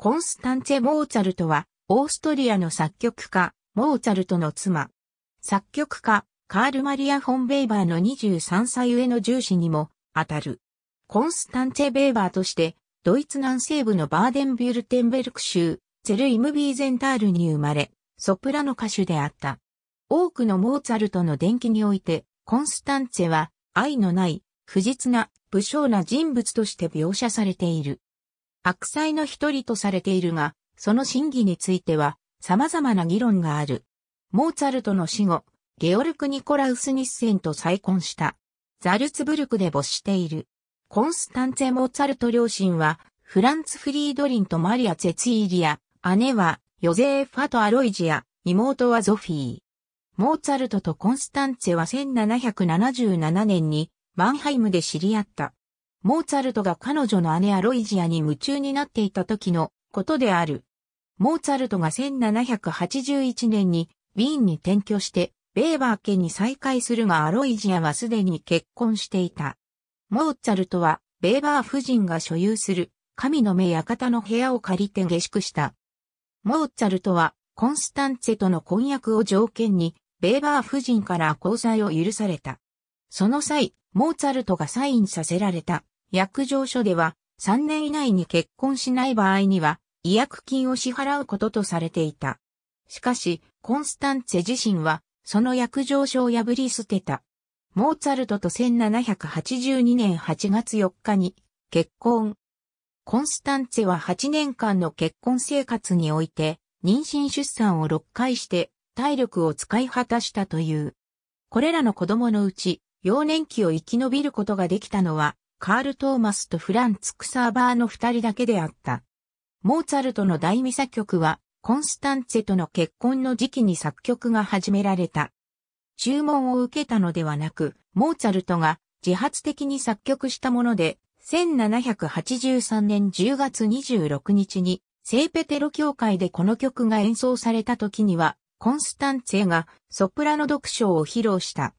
コンスタンツェ・モーツァルトは、オーストリアの作曲家、モーツァルトの妻。作曲家、カール・マリア・フォン・ベイバーの23歳上の重視にも、当たる。コンスタンツェ・ベイバーとして、ドイツ南西部のバーデンビュルテンベルク州、ゼルイム・ビーゼンタールに生まれ、ソプラノ歌手であった。多くのモーツァルトの伝記において、コンスタンツェは、愛のない、不実な、不将な人物として描写されている。悪妻の一人とされているが、その真偽については様々な議論がある。モーツァルトの死後、ゲオルク・ニコラウス・ニッセンと再婚した。ザルツブルクで没している。コンスタンツェ・モーツァルト両親は、フランツ・フリードリンとマリア・ツェツイリア、姉はヨゼーファとアロイジア、妹はゾフィー。モーツァルトとコンスタンツェは1777年にマンハイムで知り合った。モーツァルトが彼女の姉アロイジアに夢中になっていた時のことである。モーツァルトが1781年にウィーンに転居して、ベーバー家に再会するがアロイジアはすでに結婚していた。モーツァルトは、ベーバー夫人が所有する、神の目館の部屋を借りて下宿した。モーツァルトは、コンスタンツェとの婚約を条件に、ベーバー夫人から交際を許された。その際、モーツァルトがサインさせられた約定書では、3年以内に結婚しない場合には、違約金を支払うこととされていた。しかし、コンスタンツェ自身は、その約定書を破り捨てた。モーツァルトと1782年8月4日に結婚。コンスタンツェは8年間の結婚生活において、妊娠出産を6回して体力を使い果たしたという。これらの子供のうち、幼年期を生き延びることができたのは、カール・トーマスとフランツ・クサーバーの二人だけであった。モーツァルトの大ミサ曲は、コンスタンツェとの結婚の時期に作曲が始められた。注文を受けたのではなく、モーツァルトが自発的に作曲したもので、1783年10月26日に、聖ペテロ教会でこの曲が演奏された時には、コンスタンツェがソプラノ読書を披露した。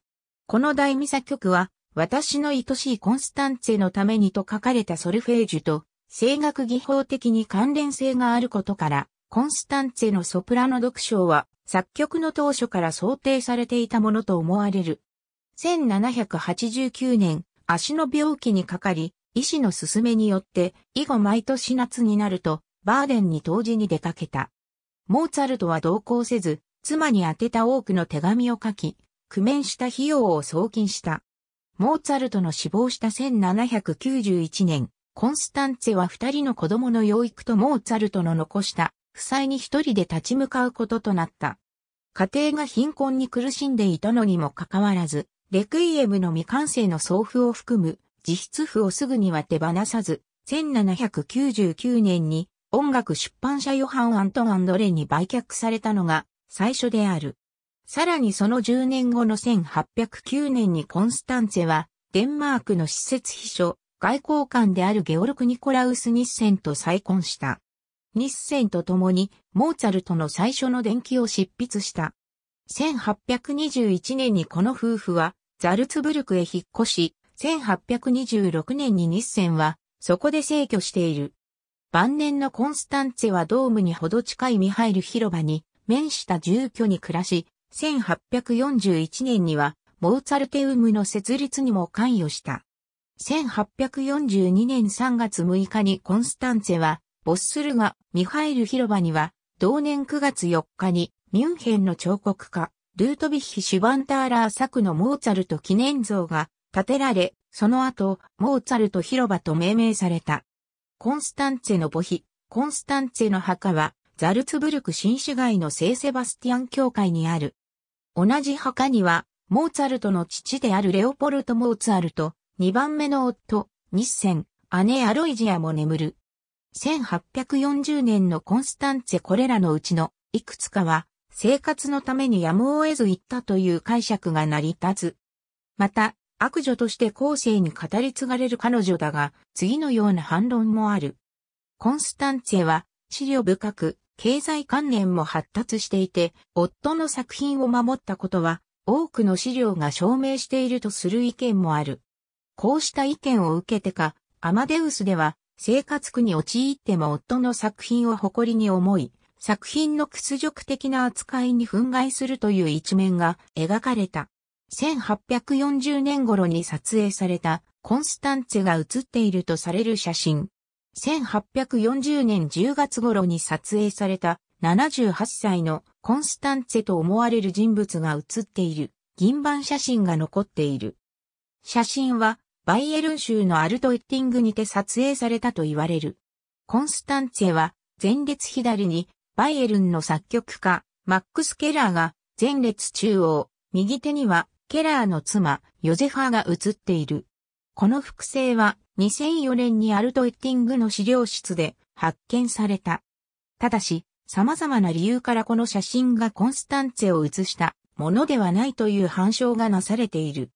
この大ミサ曲は、私の愛しいコンスタンツェのためにと書かれたソルフェージュと、声楽技法的に関連性があることから、コンスタンツェのソプラノ読唱は、作曲の当初から想定されていたものと思われる。1789年、足の病気にかかり、医師の勧めによって、以後毎年夏になると、バーデンに当時に出かけた。モーツァルトは同行せず、妻に宛てた多くの手紙を書き、工面した費用を送金した。モーツァルトの死亡した1791年、コンスタンツェは二人の子供の養育とモーツァルトの残した負債に一人で立ち向かうこととなった。家庭が貧困に苦しんでいたのにもかかわらず、レクイエムの未完成の送付を含む自筆譜をすぐには手放さず、1799年に音楽出版社ヨハン・アントン・アンドレに売却されたのが最初である。さらにその10年後の1809年にコンスタンツェは、デンマークの施設秘書、外交官であるゲオルク・ニコラウス・ニッセンと再婚した。ニッセンと共に、モーツァルトの最初の伝記を執筆した。1821年にこの夫婦は、ザルツブルクへ引っ越し、1826年にニッセンは、そこで逝去している。晩年のコンスタンツェはドームにほど近いミハイル広場に面した住居に暮らし、1841年には、モーツァルテウムの設立にも関与した。1842年3月6日にコンスタンツェは、ボッスルがミハイル広場には、同年9月4日にミュンヘンの彫刻家、ルートビッヒ・シュバンターラー作のモーツァルト記念像が建てられ、その後、モーツァルト広場と命名された。コンスタンツェの墓碑、コンスタンツェの墓は、ザルツブルク新市街の聖セバスティアン教会にある同じ墓には、モーツァルトの父であるレオポルト・モーツァルト、2番目の夫、ニッセン、姉アロイジアも眠る。1840年のコンスタンツェこれらのうちのいくつかは生活のためにやむを得ず行ったという解釈が成り立つ。また、悪女として後世に語り継がれる彼女だが、次のような反論もある。コンスタンツェは、資料深く、経済観念も発達していて、夫の作品を守ったことは、多くの資料が証明しているとする意見もある。こうした意見を受けてか、アマデウスでは、生活苦に陥っても夫の作品を誇りに思い、作品の屈辱的な扱いに憤慨するという一面が描かれた。1840年頃に撮影されたコンスタンツェが写っているとされる写真。1840年10月頃に撮影された78歳のコンスタンツェと思われる人物が写っている銀板写真が残っている。写真はバイエルン州のアルトエッティングにて撮影されたと言われる。コンスタンツェは前列左にバイエルンの作曲家マックス・ケラーが前列中央、右手にはケラーの妻ヨゼファーが写っている。この複製は2004年にアルトエッティングの資料室で発見された。ただし、様々な理由からこの写真がコンスタンツェを写したものではないという反証がなされている。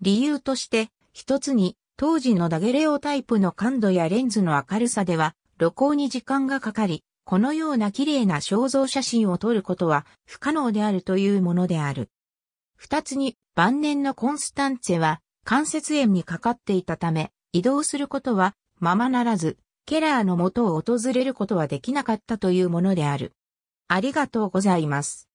理由として、一つに、当時のダゲレオタイプの感度やレンズの明るさでは、露光に時間がかかり、このような綺麗な肖像写真を撮ることは不可能であるというものである。二つに、晩年のコンスタンツェは関節炎にかかっていたため、移動することはままならず、ケラーの元を訪れることはできなかったというものである。ありがとうございます。